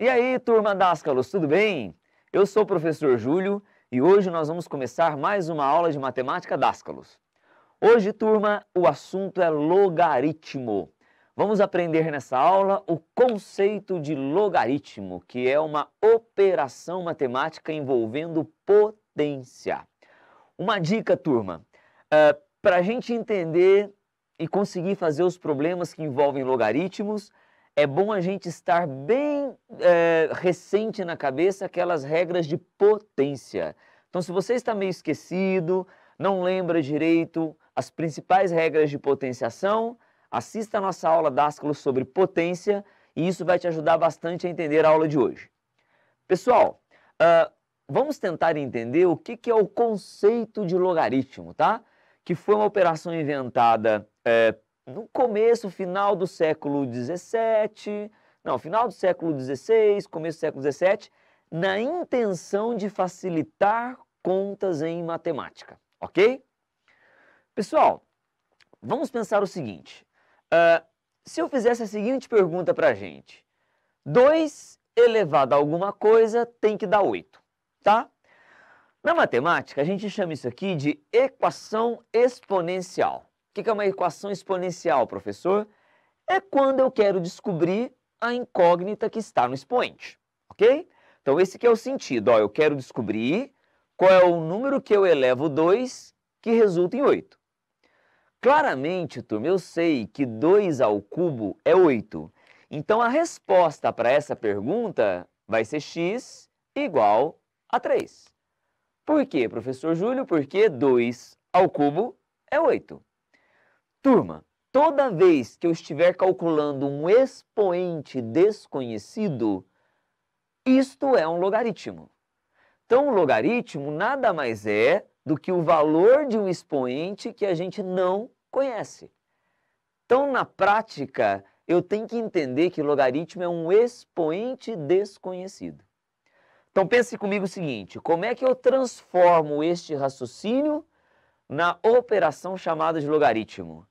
E aí, turma Dáscalos, tudo bem? Eu sou o professor Júlio e hoje nós vamos começar mais uma aula de matemática Dáscalos. Hoje, turma, o assunto é logaritmo. Vamos aprender nessa aula o conceito de logaritmo, que é uma operação matemática envolvendo potência. Uma dica, turma, é, para a gente entender e conseguir fazer os problemas que envolvem logaritmos, é bom a gente estar bem é, recente na cabeça aquelas regras de potência. Então, se você está meio esquecido, não lembra direito as principais regras de potenciação, assista a nossa aula Dásculos sobre potência e isso vai te ajudar bastante a entender a aula de hoje. Pessoal, uh, vamos tentar entender o que, que, é o conceito de logaritmo, tá? Que foi uma operação inventada é, no começo, final do século XVII, não, final do século XVI, começo do século XVII, na intenção de facilitar contas em matemática, ok? Pessoal, vamos pensar o seguinte. Uh, se eu fizesse a seguinte pergunta para a gente, 2 elevado a alguma coisa tem que dar 8, tá? Na matemática, a gente chama isso aqui de equação exponencial. O que é uma equação exponencial, professor? É quando eu quero descobrir a incógnita que está no expoente, ok? Então, esse que é o sentido. Ó, eu quero descobrir qual é o número que eu elevo 2 que resulta em 8. Claramente, turma, eu sei que 2 ao cubo é 8. Então, a resposta para essa pergunta vai ser x igual a 3. Por quê, professor Júlio? Porque 2 ao cubo é 8. Turma, toda vez que eu estiver calculando um expoente desconhecido, isto é um logaritmo. Então, um logaritmo nada mais é do que o valor de um expoente que a gente não conhece. Então, na prática, eu tenho que entender que logaritmo é um expoente desconhecido. Então, pense comigo o seguinte: como é que eu transformo este raciocínio na operação chamada de logaritmo?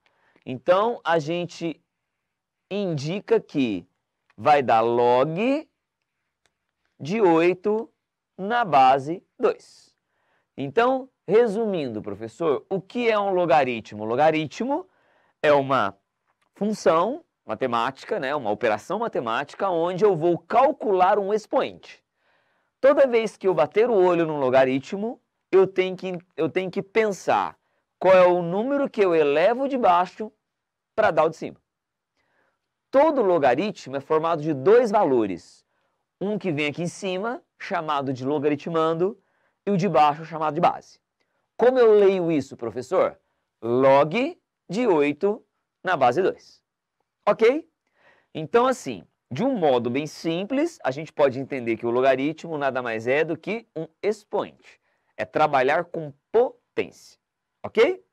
Então, a gente indica que vai dar log de 8 na base 2. Então, resumindo, professor, o que é um logaritmo? logaritmo é uma função matemática, né, uma operação matemática, onde eu vou calcular um expoente. Toda vez que eu bater o olho num logaritmo, eu tenho que, eu tenho que pensar qual é o número que eu elevo de baixo para dar o de cima? Todo logaritmo é formado de dois valores. Um que vem aqui em cima, chamado de logaritmando, e o de baixo, chamado de base. Como eu leio isso, professor? Log de 8 na base 2. Ok? Então, assim, de um modo bem simples, a gente pode entender que o logaritmo nada mais é do que um expoente. É trabalhar com potência. Ok?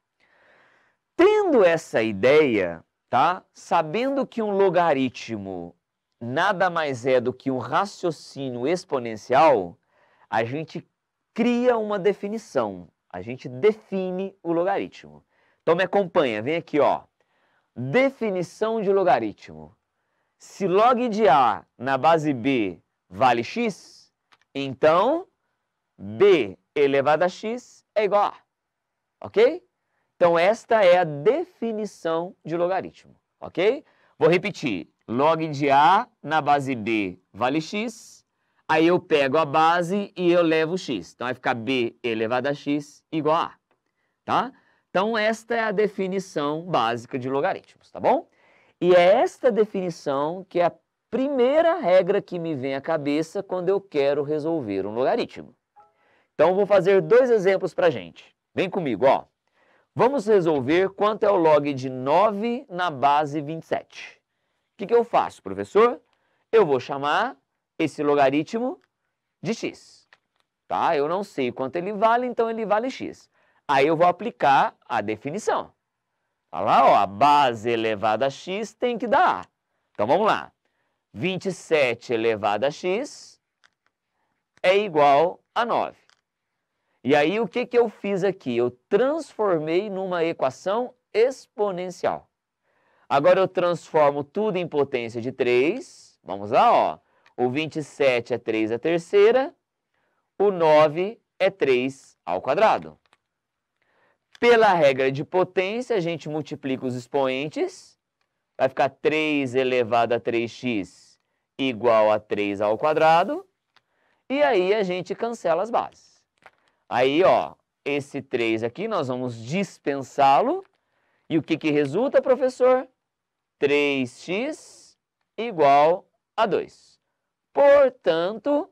Tendo essa ideia, tá? Sabendo que um logaritmo nada mais é do que um raciocínio exponencial, a gente cria uma definição. A gente define o logaritmo. Então me acompanha, vem aqui, ó. Definição de logaritmo. Se log de A na base B vale x, então B elevado a x é igual a A ok? Então, esta é a definição de logaritmo, ok? Vou repetir. Log de A na base B vale x. Aí eu pego a base e eu levo x. Então, vai ficar B elevado a x igual a A, tá? Então, esta é a definição básica de logaritmos, tá bom? E é esta definição que é a primeira regra que me vem à cabeça quando eu quero resolver um logaritmo. Então, vou fazer dois exemplos para gente. Vem comigo, ó. Vamos resolver quanto é o log de 9 na base 27. O que, que eu faço, professor? Eu vou chamar esse logaritmo de x. Tá? Eu não sei quanto ele vale, então ele vale x. Aí eu vou aplicar a definição. Olha tá lá, ó, a base elevada a x tem que dar a. Então vamos lá. 27 elevado a x é igual a 9. E aí, o que, que eu fiz aqui? Eu transformei numa equação exponencial. Agora, eu transformo tudo em potência de 3. Vamos lá, ó. O 27 é 3 à terceira. O 9 é 3 ao quadrado. Pela regra de potência, a gente multiplica os expoentes. Vai ficar 3 elevado a 3x igual a 3 ao quadrado. E aí, a gente cancela as bases. Aí, ó, esse 3 aqui nós vamos dispensá-lo. E o que, que resulta, professor? 3x igual a 2. Portanto,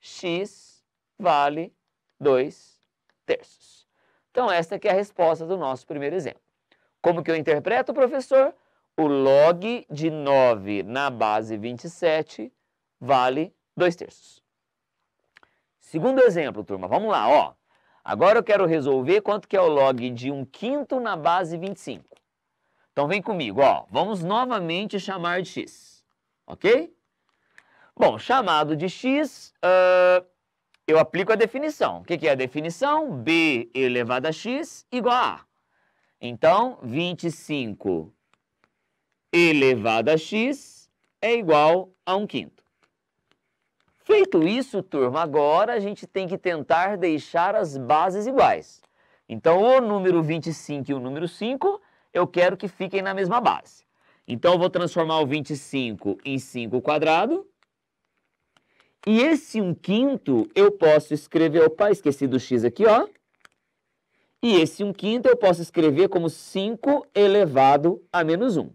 x vale 2 terços. Então, esta que é a resposta do nosso primeiro exemplo. Como que eu interpreto, professor? O log de 9 na base 27 vale 2 terços. Segundo exemplo, turma, vamos lá, ó. Agora eu quero resolver quanto que é o log de 1 um quinto na base 25. Então vem comigo, ó. Vamos novamente chamar de x, ok? Bom, chamado de x, uh, eu aplico a definição. O que, que é a definição? b elevado a x igual a a. Então, 25 elevado a x é igual a 1 quinto. Feito isso, turma, agora a gente tem que tentar deixar as bases iguais. Então, o número 25 e o número 5, eu quero que fiquem na mesma base. Então, eu vou transformar o 25 em 5 quadrado. E esse 1 um quinto eu posso escrever... Opa, esqueci do x aqui, ó. E esse 1 um quinto eu posso escrever como 5 elevado a menos 1.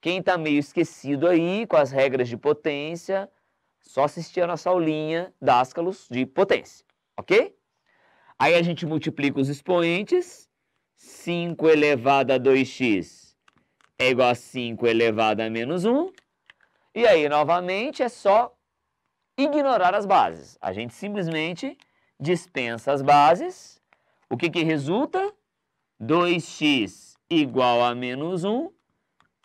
Quem está meio esquecido aí com as regras de potência só assistir a nossa aulinha dascalos de potência, ok? Aí a gente multiplica os expoentes. 5 elevado a 2x é igual a 5 elevado a menos 1. E aí, novamente, é só ignorar as bases. A gente simplesmente dispensa as bases. O que, que resulta? 2x igual a menos 1,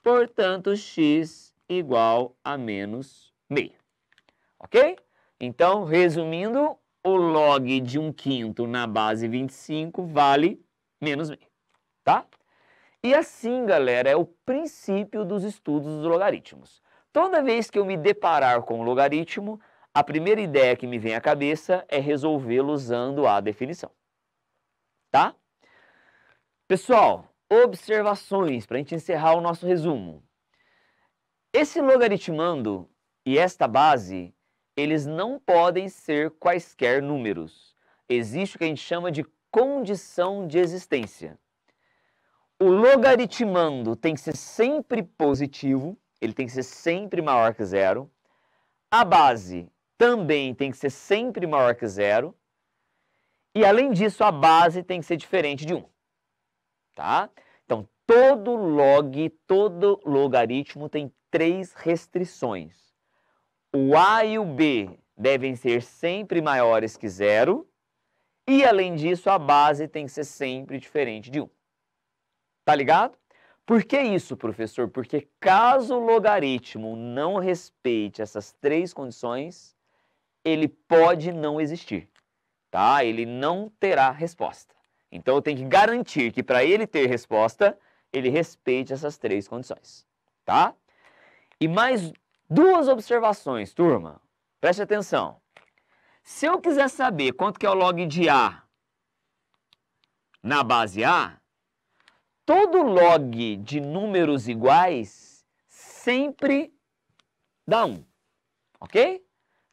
portanto, x igual a menos meio ok? Então, resumindo, o log de um quinto na base 25 vale menos meio, tá? E assim, galera, é o princípio dos estudos dos logaritmos. Toda vez que eu me deparar com um logaritmo, a primeira ideia que me vem à cabeça é resolvê-lo usando a definição, tá? Pessoal, observações para a gente encerrar o nosso resumo. Esse logaritmando e esta base eles não podem ser quaisquer números. Existe o que a gente chama de condição de existência. O logaritmando tem que ser sempre positivo, ele tem que ser sempre maior que zero. A base também tem que ser sempre maior que zero. E além disso, a base tem que ser diferente de 1. Um, tá? Então, todo log, todo logaritmo tem três restrições o A e o B devem ser sempre maiores que zero. E, além disso, a base tem que ser sempre diferente de 1. Tá ligado? Por que isso, professor? Porque caso o logaritmo não respeite essas três condições, ele pode não existir, tá? Ele não terá resposta. Então, eu tenho que garantir que para ele ter resposta, ele respeite essas três condições, tá? E mais Duas observações, turma. Preste atenção. Se eu quiser saber quanto que é o log de A na base A, todo log de números iguais sempre dá 1, ok?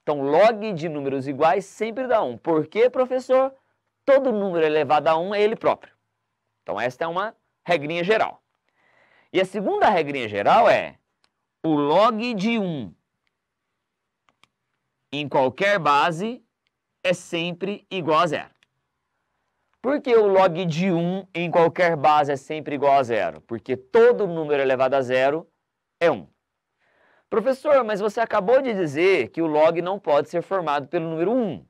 Então, log de números iguais sempre dá 1. Por quê, professor? Todo número elevado a 1 é ele próprio. Então, esta é uma regrinha geral. E a segunda regrinha geral é o log de 1 em qualquer base é sempre igual a zero. Por que o log de 1 em qualquer base é sempre igual a zero? Porque todo número elevado a zero é 1. Professor, mas você acabou de dizer que o log não pode ser formado pelo número 1.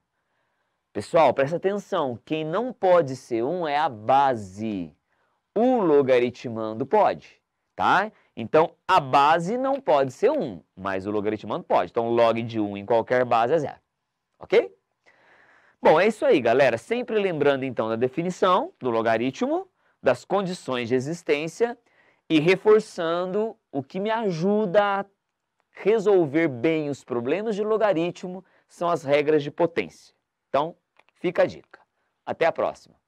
Pessoal, presta atenção, quem não pode ser 1 é a base. O logaritmando pode, tá? Então, a base não pode ser 1, mas o logaritmando pode. Então, log de 1 em qualquer base é zero. Ok? Bom, é isso aí, galera. Sempre lembrando, então, da definição do logaritmo, das condições de existência e reforçando o que me ajuda a resolver bem os problemas de logaritmo são as regras de potência. Então, fica a dica. Até a próxima!